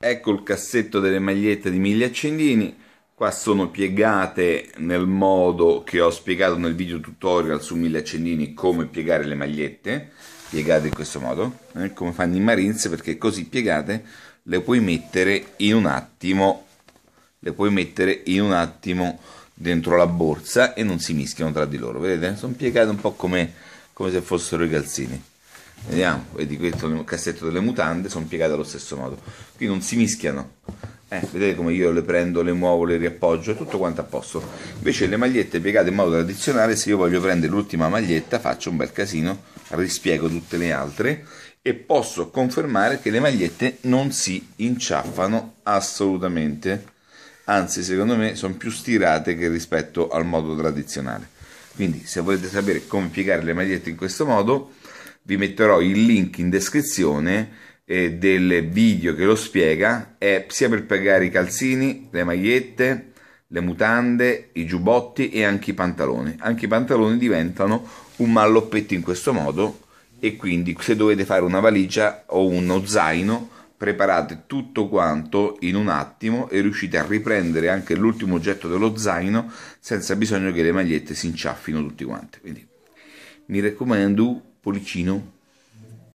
Ecco il cassetto delle magliette di Miglia Accendini, qua sono piegate nel modo che ho spiegato nel video tutorial su Miglia Accendini come piegare le magliette, piegate in questo modo, eh, come fanno i Marines perché così piegate le puoi mettere in un attimo, le puoi mettere in un attimo dentro la borsa e non si mischiano tra di loro, vedete? Sono piegate un po' come, come se fossero i calzini. Vediamo, vedi questo è il cassetto delle mutande, sono piegate allo stesso modo. Qui non si mischiano. Eh, vedete come io le prendo, le muovo, le riappoggio, è tutto quanto a posto. Invece le magliette piegate in modo tradizionale, se io voglio prendere l'ultima maglietta, faccio un bel casino, rispiego tutte le altre e posso confermare che le magliette non si inciaffano assolutamente. Anzi, secondo me sono più stirate che rispetto al modo tradizionale. Quindi, se volete sapere come piegare le magliette in questo modo, vi metterò il link in descrizione eh, del video che lo spiega, è sia per pagare i calzini, le magliette, le mutande, i giubbotti e anche i pantaloni. Anche i pantaloni diventano un malloppetto in questo modo e quindi se dovete fare una valigia o uno zaino preparate tutto quanto in un attimo e riuscite a riprendere anche l'ultimo oggetto dello zaino senza bisogno che le magliette si inciaffino tutti quanti. Quindi mi raccomando Policino